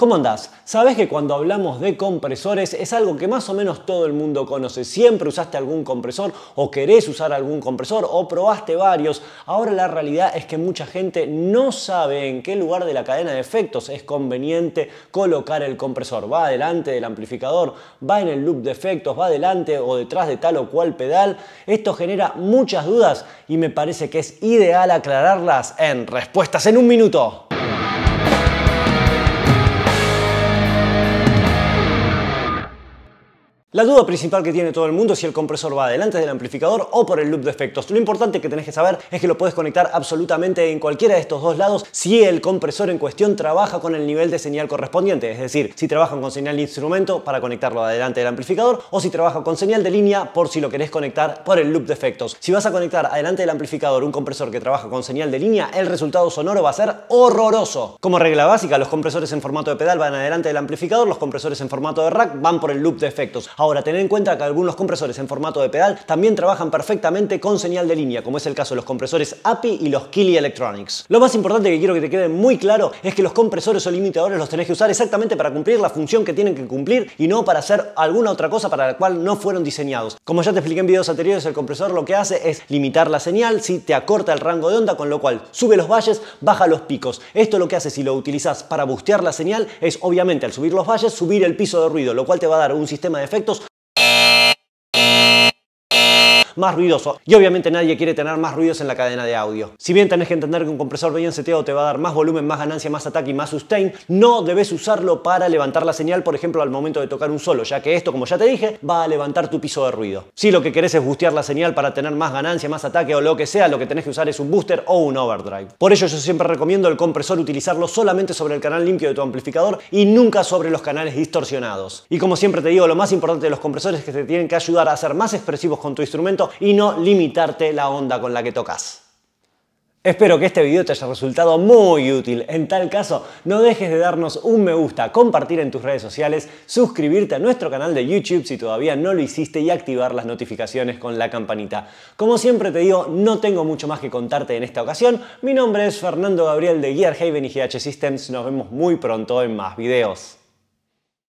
¿Cómo andás? Sabes que cuando hablamos de compresores es algo que más o menos todo el mundo conoce. Siempre usaste algún compresor o querés usar algún compresor o probaste varios. Ahora la realidad es que mucha gente no sabe en qué lugar de la cadena de efectos es conveniente colocar el compresor. Va adelante del amplificador, va en el loop de efectos, va adelante o detrás de tal o cual pedal. Esto genera muchas dudas y me parece que es ideal aclararlas en respuestas en un minuto. La duda principal que tiene todo el mundo es si el compresor va adelante del amplificador o por el loop de efectos. Lo importante que tenés que saber es que lo puedes conectar absolutamente en cualquiera de estos dos lados si el compresor en cuestión trabaja con el nivel de señal correspondiente, es decir, si trabajan con señal de instrumento para conectarlo adelante del amplificador o si trabaja con señal de línea por si lo querés conectar por el loop de efectos. Si vas a conectar adelante del amplificador un compresor que trabaja con señal de línea, el resultado sonoro va a ser horroroso. Como regla básica, los compresores en formato de pedal van adelante del amplificador, los compresores en formato de rack van por el loop de efectos. Ahora, ten en cuenta que algunos compresores en formato de pedal también trabajan perfectamente con señal de línea, como es el caso de los compresores API y los Kili Electronics. Lo más importante que quiero que te quede muy claro es que los compresores o limitadores los tenés que usar exactamente para cumplir la función que tienen que cumplir y no para hacer alguna otra cosa para la cual no fueron diseñados. Como ya te expliqué en videos anteriores, el compresor lo que hace es limitar la señal, si te acorta el rango de onda, con lo cual sube los valles, baja los picos. Esto lo que hace si lo utilizas para bustear la señal es obviamente al subir los valles subir el piso de ruido, lo cual te va a dar un sistema de efecto más ruidoso Y obviamente nadie quiere tener más ruidos en la cadena de audio. Si bien tenés que entender que un compresor bien seteado te va a dar más volumen, más ganancia, más ataque y más sustain, no debes usarlo para levantar la señal, por ejemplo, al momento de tocar un solo, ya que esto, como ya te dije, va a levantar tu piso de ruido. Si lo que querés es bustear la señal para tener más ganancia, más ataque o lo que sea, lo que tenés que usar es un booster o un overdrive. Por ello yo siempre recomiendo el compresor utilizarlo solamente sobre el canal limpio de tu amplificador y nunca sobre los canales distorsionados. Y como siempre te digo, lo más importante de los compresores es que te tienen que ayudar a ser más expresivos con tu instrumento y no limitarte la onda con la que tocas. Espero que este video te haya resultado muy útil. En tal caso, no dejes de darnos un me gusta, compartir en tus redes sociales, suscribirte a nuestro canal de YouTube si todavía no lo hiciste y activar las notificaciones con la campanita. Como siempre te digo, no tengo mucho más que contarte en esta ocasión. Mi nombre es Fernando Gabriel de Gearhaven y GH Systems. Nos vemos muy pronto en más videos.